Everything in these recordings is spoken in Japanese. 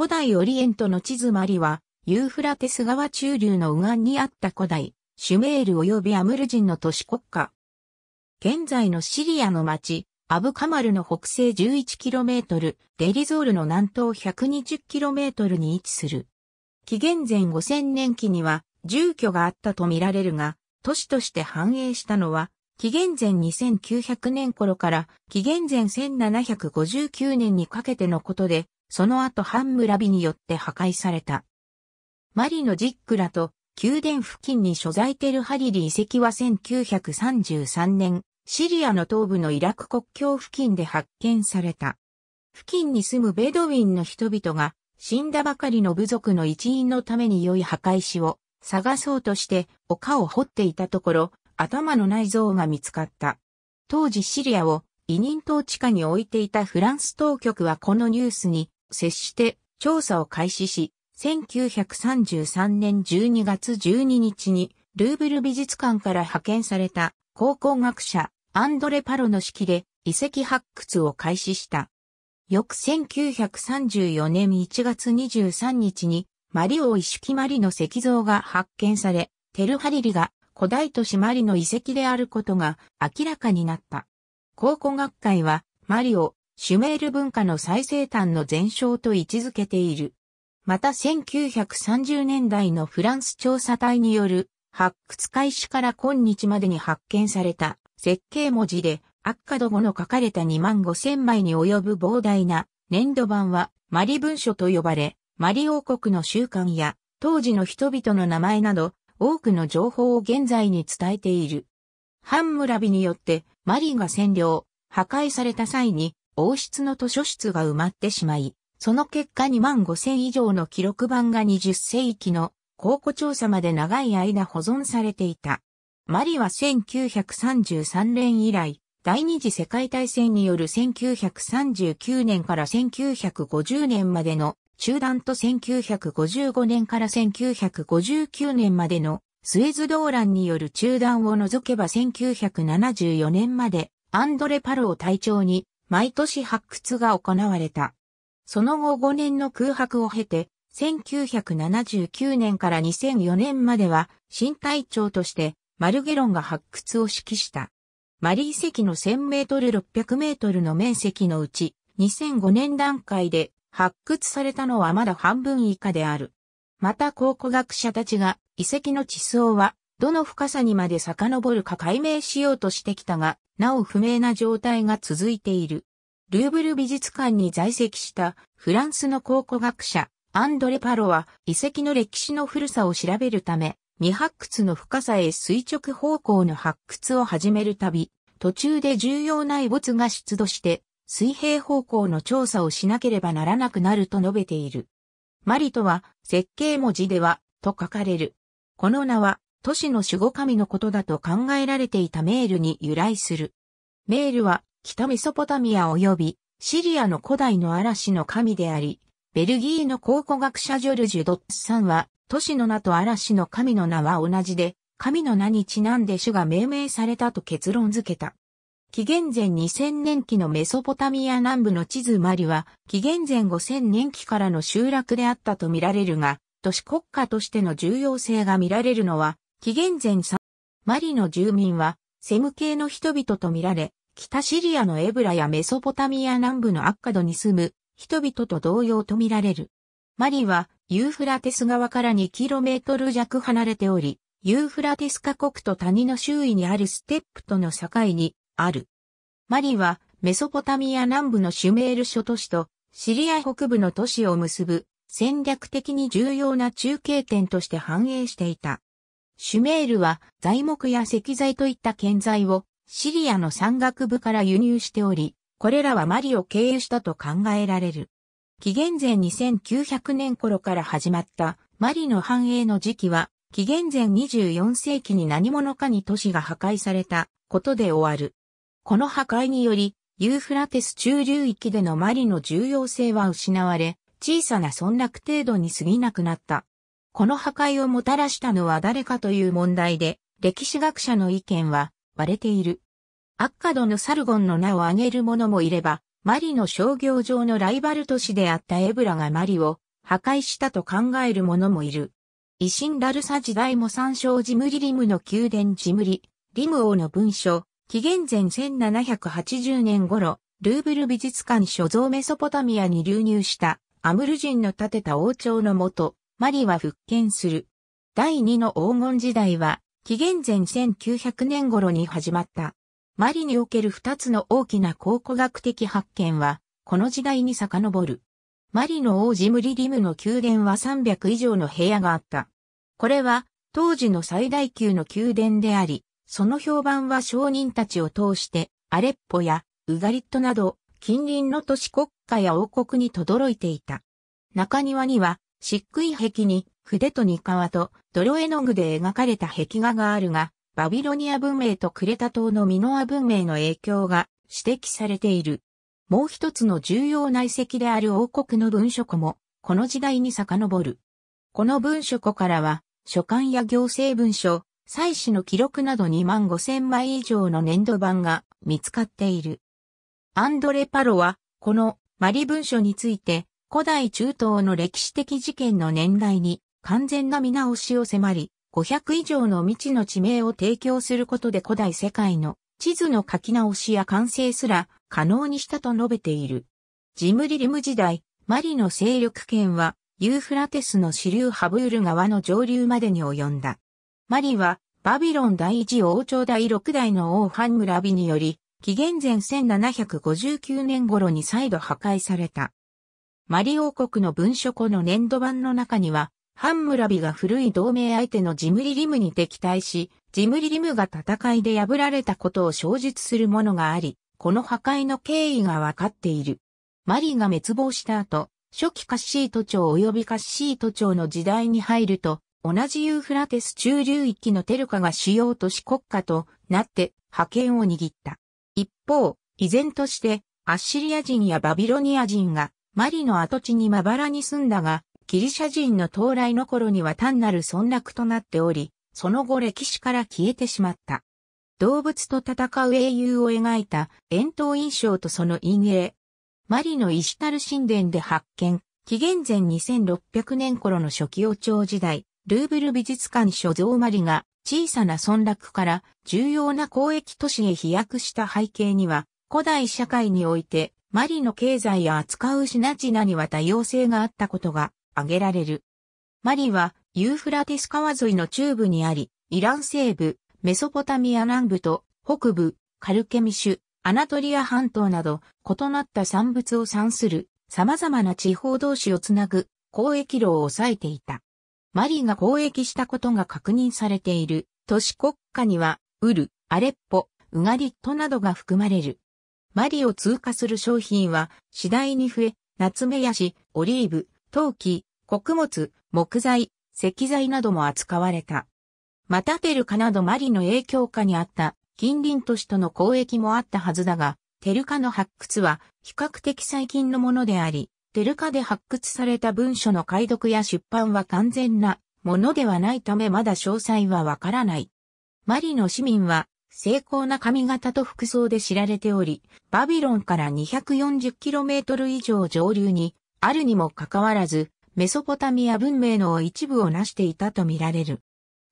古代オリエントの地図マリは、ユーフラテス川中流の右岸にあった古代、シュメール及びアムル人の都市国家。現在のシリアの町、アブカマルの北西 11km、デリゾールの南東 120km に位置する。紀元前5000年期には住居があったとみられるが、都市として繁栄したのは、紀元前2900年頃から紀元前1759年にかけてのことで、その後ハンムラビによって破壊された。マリのジックラと宮殿付近に所在テルハリリ遺跡は1933年、シリアの東部のイラク国境付近で発見された。付近に住むベドウィンの人々が死んだばかりの部族の一員のために良い墓石を探そうとして丘を掘っていたところ頭の内臓が見つかった。当時シリアを委任統治下に置いていたフランス当局はこのニュースに接して調査を開始し、1933年12月12日にルーブル美術館から派遣された考古学者アンドレ・パロの指揮で遺跡発掘を開始した。翌1934年1月23日にマリオ・イシュキマリの石像が発見され、テルハリリが古代都市マリの遺跡であることが明らかになった。考古学会はマリオ、シュメール文化の最西端の前哨と位置づけている。また1930年代のフランス調査隊による発掘開始から今日までに発見された設計文字でアッカド語の書かれた2万5千枚に及ぶ膨大な粘土版はマリ文書と呼ばれ、マリ王国の習慣や当時の人々の名前など多くの情報を現在に伝えている。ハンムラビによってマリが占領、破壊された際に王室の図書室が埋まってしまい、その結果2万5千以上の記録版が20世紀の考古調査まで長い間保存されていた。マリは1933年以来、第二次世界大戦による1939年から1950年までの中断と1955年から1959年までのスエズ動乱による中断を除けば1974年までアンドレ・パロを隊長に毎年発掘が行われた。その後5年の空白を経て、1979年から2004年までは、新隊長として、マルゲロンが発掘を指揮した。マリ遺跡の1000メートル600メートルの面積のうち、2005年段階で発掘されたのはまだ半分以下である。また考古学者たちが遺跡の地層はどの深さにまで遡るか解明しようとしてきたが、なお不明な状態が続いている。ルーブル美術館に在籍したフランスの考古学者アンドレ・パロは遺跡の歴史の古さを調べるため、未発掘の深さへ垂直方向の発掘を始めるたび、途中で重要な遺物が出土して水平方向の調査をしなければならなくなると述べている。マリとは設計文字ではと書かれる。この名は都市の守護神のことだと考えられていたメールに由来する。メールは北メソポタミア及びシリアの古代の嵐の神であり、ベルギーの考古学者ジョルジュ・ドッツさんは、都市の名と嵐の神の名は同じで、神の名にちなんで種が命名されたと結論付けた。紀元前2000年期のメソポタミア南部の地図マリは、紀元前5000年期からの集落であったとみられるが、都市国家としての重要性が見られるのは、紀元前3、マリの住民は、セム系の人々と見られ、北シリアのエブラやメソポタミア南部のアッカドに住む人々と同様と見られる。マリは、ユーフラテス側から 2km 弱離れており、ユーフラテス河国と谷の周囲にあるステップとの境にある。マリは、メソポタミア南部のシュメール諸都市とシリア北部の都市を結ぶ戦略的に重要な中継点として繁栄していた。シュメールは材木や石材といった建材をシリアの山岳部から輸入しており、これらはマリを経由したと考えられる。紀元前2900年頃から始まったマリの繁栄の時期は、紀元前24世紀に何者かに都市が破壊されたことで終わる。この破壊により、ユーフラテス中流域でのマリの重要性は失われ、小さな村落程度に過ぎなくなった。この破壊をもたらしたのは誰かという問題で、歴史学者の意見は割れている。アッカドのサルゴンの名を挙げる者もいれば、マリの商業上のライバル都市であったエブラがマリを破壊したと考える者もいる。維新ラルサ時代も参照ジムリリムの宮殿ジムリ、リム王の文書、紀元前1780年頃、ルーブル美術館所蔵メソポタミアに流入したアムル人の建てた王朝のもと、マリは復権する。第二の黄金時代は、紀元前1900年頃に始まった。マリにおける二つの大きな考古学的発見は、この時代に遡る。マリの王子ムリリムの宮殿は300以上の部屋があった。これは、当時の最大級の宮殿であり、その評判は商人たちを通して、アレッポやウガリットなど、近隣の都市国家や王国に轟いていた。中庭には、漆喰壁に筆とニカワと泥絵の具で描かれた壁画があるが、バビロニア文明とクレタ島のミノア文明の影響が指摘されている。もう一つの重要内跡である王国の文書庫も、この時代に遡る。この文書庫からは、書簡や行政文書、祭祀の記録など2万5千枚以上の粘土版が見つかっている。アンドレ・パロは、このマリ文書について、古代中東の歴史的事件の年代に完全な見直しを迫り、500以上の未知の地名を提供することで古代世界の地図の書き直しや完成すら可能にしたと述べている。ジムリリム時代、マリの勢力圏はユーフラテスの支流ハブール川の上流までに及んだ。マリはバビロン第一王朝第六代の王ハンムラビにより、紀元前1759年頃に再度破壊された。マリ王国の文書庫の粘土版の中には、ハンムラビが古い同盟相手のジムリリムに敵対し、ジムリリムが戦いで破られたことを証実するものがあり、この破壊の経緯がわかっている。マリが滅亡した後、初期カッシート朝及びカッシート朝の時代に入ると、同じユーフラテス中流域のテルカが主要都市国家となって覇権を握った。一方、依然としてアッシリア人やバビロニア人がマリの跡地にまばらに住んだが、ギリシャ人の到来の頃には単なる村落となっており、その後歴史から消えてしまった。動物と戦う英雄を描いた、円筒印象とその陰影。マリのイシタル神殿で発見、紀元前2600年頃の初期王朝時代、ルーブル美術館所蔵マリが小さな村落から重要な交易都市へ飛躍した背景には、古代社会においてマリの経済や扱う品々には多様性があったことが挙げられる。マリはユーフラテス川沿いの中部にあり、イラン西部、メソポタミア南部と北部、カルケミシュ、アナトリア半島など異なった産物を産する様々な地方同士をつなぐ交易路を抑えていた。マリが交易したことが確認されている都市国家にはウル、アレッポ、ウガリットなどが含まれる。マリを通過する商品は次第に増え、ナツメヤシ、オリーブ、陶器、穀物、木材、石材なども扱われた。またテルカなどマリの影響下にあった近隣都市との交易もあったはずだが、テルカの発掘は比較的最近のものであり、テルカで発掘された文書の解読や出版は完全なものではないためまだ詳細はわからない。マリの市民は精巧な髪型と服装で知られており、バビロンから 240km 以上上流にあるにもかかわらず、メソポタミア文明の一部を成していたとみられる。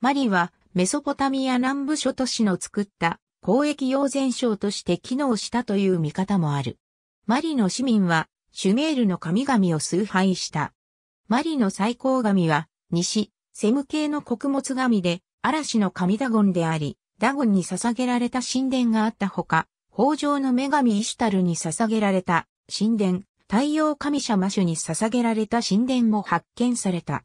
マリはメソポタミア南部諸都市の作った交易用前省として機能したという見方もある。マリの市民はシュメールの神々を崇拝した。マリの最高神は西、セム系の穀物神で嵐の神ダゴンであり、ダゴンに捧げられた神殿があったほか、豊穣の女神イシュタルに捧げられた神殿、太陽神シャマシュに捧げられた神殿も発見された。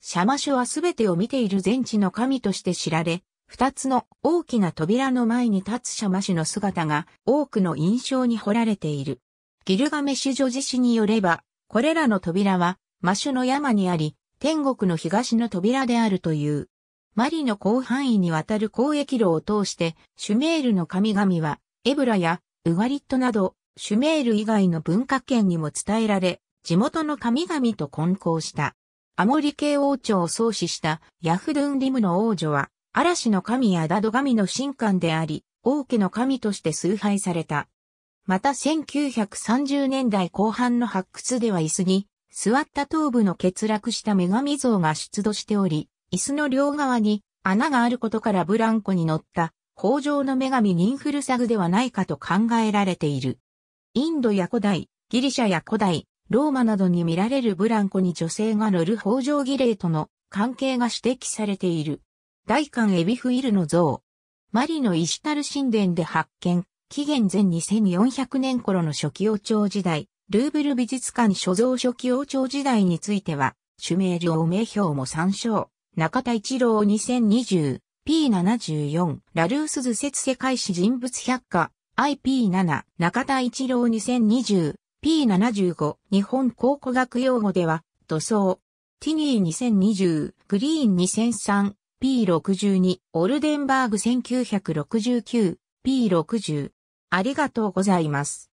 シャマシュはすべてを見ている全地の神として知られ、二つの大きな扉の前に立つシャマシュの姿が多くの印象に彫られている。ギルガメシュ女自身によれば、これらの扉は、マシュの山にあり、天国の東の扉であるという。マリの広範囲にわたる交易路を通して、シュメールの神々は、エブラやウガリットなど、シュメール以外の文化圏にも伝えられ、地元の神々と混交した。アモリ系王朝を創始したヤフドゥンリムの王女は、嵐の神やダド神の神官であり、王家の神として崇拝された。また1930年代後半の発掘では椅子に、座った頭部の欠落した女神像が出土しており、椅子の両側に穴があることからブランコに乗った法上の女神ニンフルサグではないかと考えられている。インドや古代、ギリシャや古代、ローマなどに見られるブランコに女性が乗る法上儀礼との関係が指摘されている。大韓エビフイルの像。マリのイシタル神殿で発見。紀元前2400年頃の初期王朝時代、ルーブル美術館所蔵初期王朝時代については、シュメール王名表も参照。中田一郎 2020P74 ラルースズ説世界史人物百科 IP7 中田一郎 2020P75 日本考古学用語では塗装ティニー2020グリーン 2003P62 オルデンバーグ 1969P60 ありがとうございます。